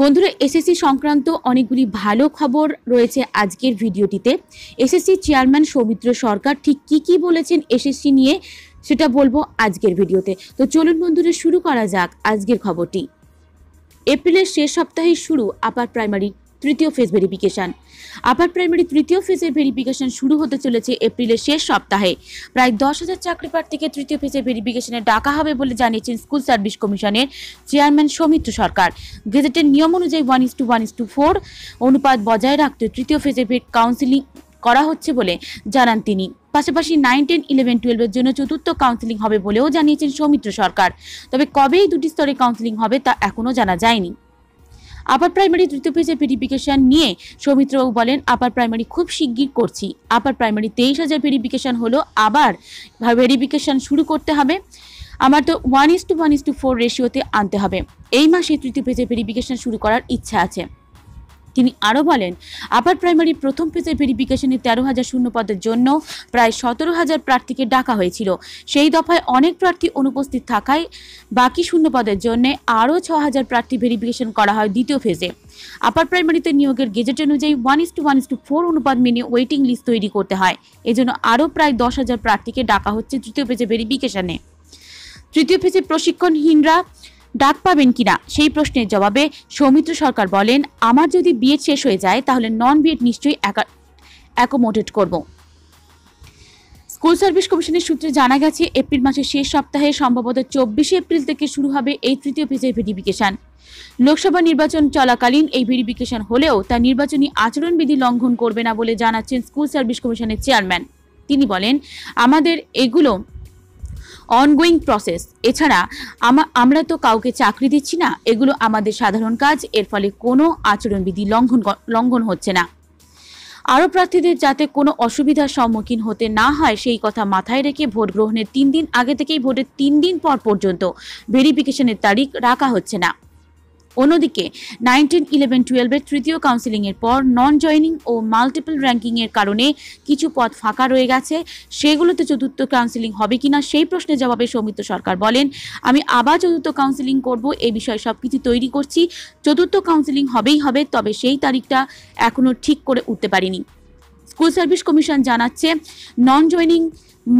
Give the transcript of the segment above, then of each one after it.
বন্ধুরা এসএসসি সংক্রান্ত অনেকগুলি ভালো খবর রয়েছে আজকের ভিডিওটিতে এসএসসি চেয়ারম্যান সৌমিত্র সরকার ঠিক কি কি বলেছেন এসএসসি নিয়ে সেটা বলবো আজকের ভিডিওতে তো চলুন বন্ধুরা শুরু করা যাক আজকের খবরটি এপ্রিলের শেষ সপ্তাহে শুরু আপার প্রাইমারি তৃতীয় ফেজ ভেরিফিকেশন আপার প্রাইমারি তৃতীয় ফেজের ভেরিফিকেশন শুরু হতে চলেছে এপ্রিলের শেষ সপ্তাহে প্রায় দশ হাজার চাকরি প্রার্থীকে তৃতীয় ফেজের ভেরিফিকেশনে ডাকা হবে বলে জানিয়েছেন স্কুল সার্ভিস কমিশনের চেয়ারম্যান সৌমিত্র সরকার গেজেটের নিয়ম অনুযায়ী one is to one is to four অনুপাত বজায় রাখতে তৃতীয় ফেজের কাউন্সিলিং করা হচ্ছে বলে জানান তিনি পাশাপাশি নাইন টেন ইলেভেন টুয়েলভের জন্য চতুর্থ কাউন্সিলিং হবে বলেও জানিয়েছেন সৌমিত্র সরকার তবে কবে এই দুটি স্তরে কাউন্সিলিং হবে তা এখনও জানা যায়নি আপার প্রাইমারি তৃতীয় পেজের ভেরিফিকেশন নিয়ে সৌমিত্রবাবু বলেন আপার প্রাইমারি খুব শিগগির করছি আপার প্রাইমারি তেইশ হাজার ভেরিফিকেশন হলো আবার ভেরিফিকেশন শুরু করতে হবে আমার তো one is to one is to four রেশিওতে আনতে হবে এই মাসে তৃতীয় পেজের ভেরিফিকেশন শুরু করার ইচ্ছা আছে তিনি আরও বলেন আপার প্রাইমারি প্রথম পেজের ভেরিফিকেশনে তেরো হাজার শূন্যপদের জন্য প্রায় সতেরো হাজার প্রার্থীকে ডাকা হয়েছিল সেই দফায় অনেক প্রার্থী অনুপস্থিত থাকায় বাকি শূন্যপদের জন্য আরও ছ হাজার প্রার্থী ভেরিফিকেশন করা হয় দ্বিতীয় ফেজে আপার প্রাইমারিতে নিয়োগের গেজেট অনুযায়ী one is to one is to four অনুপাত মেনে ওয়েটিং লিস্ট তৈরি করতে হয় এজন্য আরও প্রায় দশ হাজার প্রার্থীকে ডাকা হচ্ছে তৃতীয় পেজে ভেরিফিকেশনে তৃতীয় ফেজে প্রশিক্ষণহীনরা ডাক পাবেন কিনা সেই প্রশ্নের জবাবে সৌমিত্র সরকার বলেন আমার যদি বিএড শেষ হয়ে যায় তাহলে নন বিএড নিশ্চয়ই অ্যাকোমোডেট করব স্কুল সার্ভিস কমিশনের সূত্রে জানা গেছে এপ্রিল মাসের শেষ সপ্তাহে সম্ভবত চব্বিশে এপ্রিল থেকে শুরু হবে এই তৃতীয় পেজের ভেরিফিকেশন লোকসভা নির্বাচন চলাকালীন এই ভেরিফিকেশন হলেও তা নির্বাচনী আচরণবিধি লঙ্ঘন করবে না বলে জানাচ্ছেন স্কুল সার্ভিস কমিশনের চেয়ারম্যান তিনি বলেন আমাদের এগুলো অনগোয়িং প্রসেস এছাড়া আমরা তো কাউকে চাকরি দিচ্ছি না এগুলো আমাদের সাধারণ কাজ এর ফলে কোনো আচরণবিধি লঙ্ঘন লঙ্ঘন হচ্ছে না আরও প্রার্থীদের যাতে কোনো অসুবিধার সম্মুখীন হতে না হয় সেই কথা মাথায় রেখে ভোট গ্রহণের তিন দিন আগে থেকেই ভোটের তিন দিন পর পর্যন্ত ভেরিফিকেশনের তারিখ রাখা হচ্ছে না অন্যদিকে নাইনটিন ইলেভেন টুয়েলভের তৃতীয় কাউন্সিলিংয়ের পর নন জয়নিং ও মাল্টিপল র্যাঙ্কিংয়ের কারণে কিছু পদ ফাঁকা রয়ে গেছে সেগুলোতে চতুর্থ কাউন্সিলিং হবে কিনা সেই প্রশ্নের জবাবে সৌমিত্র সরকার বলেন আমি আবার চতুর্থ কাউন্সিলিং করব এ বিষয়ে সব কিছু তৈরি করছি চতুর্থ কাউন্সিলিং হবেই হবে তবে সেই তারিখটা এখনও ঠিক করে উঠতে পারিনি স্কুল সার্ভিস কমিশন জানাচ্ছে নন জয়নিং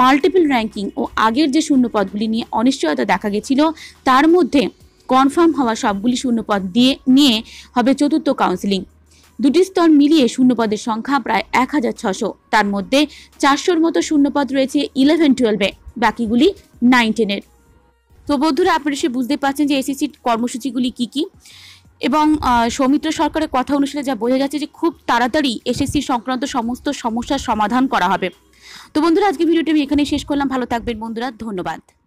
মাল্টিপল র্যাঙ্কিং ও আগের যে শূন্য পদগুলি নিয়ে অনিশ্চয়তা দেখা গেছিল তার মধ্যে কনফার্ম হওয়া সবগুলি শূন্যপদ দিয়ে নিয়ে হবে চতুর্থ কাউন্সিলিং দুটি স্তর মিলিয়ে শূন্যপদের সংখ্যা প্রায় এক হাজার ছশো তার মধ্যে চারশোর মতো শূন্যপদ রয়েছে ইলেভেন টুয়েলভে বাকিগুলি নাইন টেনের তো বন্ধুরা আপনারা সে বুঝতে পারছেন যে এসএসসির কর্মসূচিগুলি কি কি এবং সৌমিত্র সরকারের কথা অনুসারে যা বোঝা যাচ্ছে যে খুব তাড়াতাড়ি এসএসসি সংক্রান্ত সমস্ত সমস্যার সমাধান করা হবে তো বন্ধুরা আজকে ভিডিওটি আমি এখানে শেষ করলাম ভালো থাকবেন বন্ধুরা ধন্যবাদ